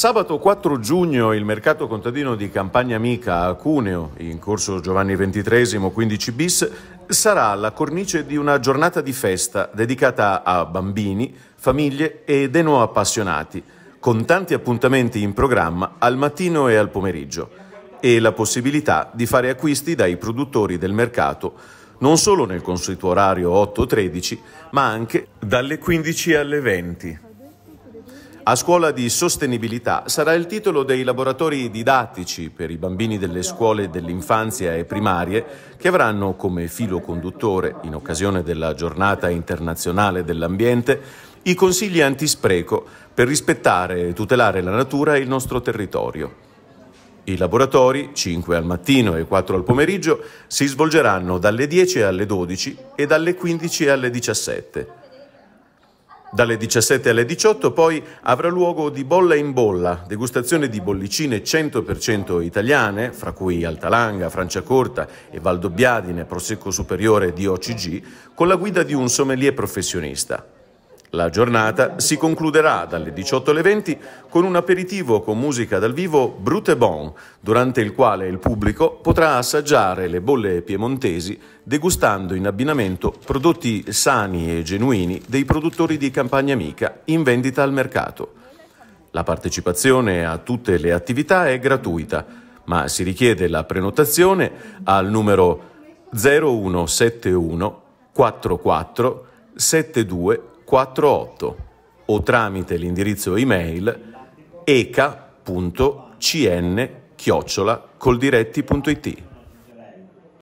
Sabato 4 giugno il mercato contadino di Campagna Amica a Cuneo, in corso Giovanni XXIII 15 bis, sarà la cornice di una giornata di festa dedicata a bambini, famiglie ed appassionati, con tanti appuntamenti in programma al mattino e al pomeriggio, e la possibilità di fare acquisti dai produttori del mercato, non solo nel consueto orario 8-13, ma anche dalle 15 alle 20. A scuola di sostenibilità sarà il titolo dei laboratori didattici per i bambini delle scuole dell'infanzia e primarie che avranno come filo conduttore, in occasione della giornata internazionale dell'ambiente, i consigli antispreco per rispettare e tutelare la natura e il nostro territorio. I laboratori, 5 al mattino e 4 al pomeriggio, si svolgeranno dalle 10 alle 12 e dalle 15 alle 17. Dalle 17 alle 18 poi avrà luogo di bolla in bolla, degustazione di bollicine 100% italiane, fra cui Altalanga, Franciacorta e Valdobbiadine, Prosecco Superiore di OCG, con la guida di un sommelier professionista. La giornata si concluderà dalle 18 alle 20 con un aperitivo con musica dal vivo Brute Bon, durante il quale il pubblico potrà assaggiare le bolle piemontesi degustando in abbinamento prodotti sani e genuini dei produttori di campagna amica in vendita al mercato. La partecipazione a tutte le attività è gratuita, ma si richiede la prenotazione al numero 0171 44 72 48 o tramite l'indirizzo email eca.cn chiocciola coldiretti.it.